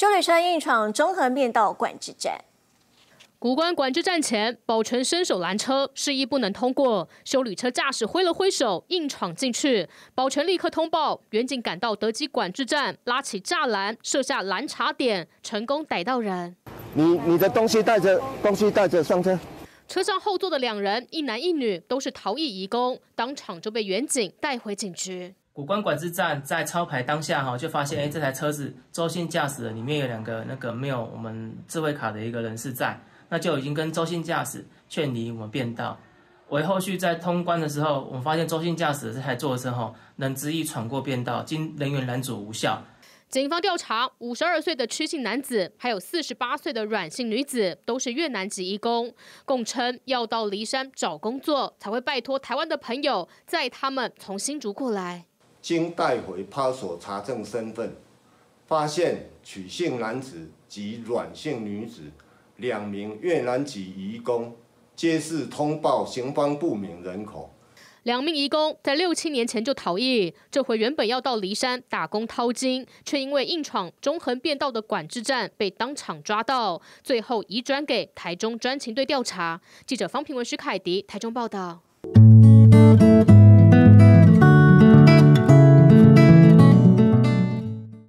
修理车硬闯中和面道管制站，古关管制站前，宝成伸手拦车，示意不能通过。修理车驾驶挥了挥手，硬闯进去。宝成立刻通报，远警赶到德基管制站，拉起栅栏，设下拦查点，成功逮到人。你你的东西带着，东西带着上车。车上后座的两人，一男一女，都是逃逸移工，当场就被远警带回警局。五官管制站在超牌当下，哈就发现，哎，这台车子周姓驾驶里面有两个那个没有我们智慧卡的一个人士在，那就已经跟周姓驾驶劝离我们变道。为后续在通关的时候，我们发现周姓驾驶这台坐车哈能执意闯过变道，经人员拦阻无效。警方调查，五十二岁的屈姓男子还有四十八岁的阮姓女子都是越南籍义工，供称要到骊山找工作才会拜托台湾的朋友载他们从新竹过来。经带回派出所查证身份，发现曲姓男子及阮姓女子两名越南籍移工，皆是通报行方不明人口。两名移工在六七年前就逃逸，这回原本要到骊山打工掏金，却因为硬闯中横便道的管制站被当场抓到，最后移转给台中专勤队调查。记者方平文、徐凯迪，台中报道。